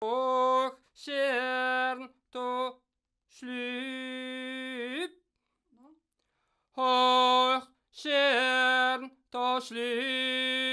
og kjern tå slup. Hår kjern tå slup.